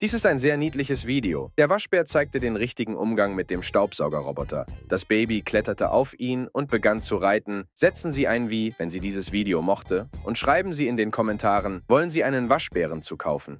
Dies ist ein sehr niedliches Video. Der Waschbär zeigte den richtigen Umgang mit dem Staubsaugerroboter. Das Baby kletterte auf ihn und begann zu reiten. Setzen Sie ein Wie, wenn sie dieses Video mochte, und schreiben Sie in den Kommentaren, wollen Sie einen Waschbären zu kaufen.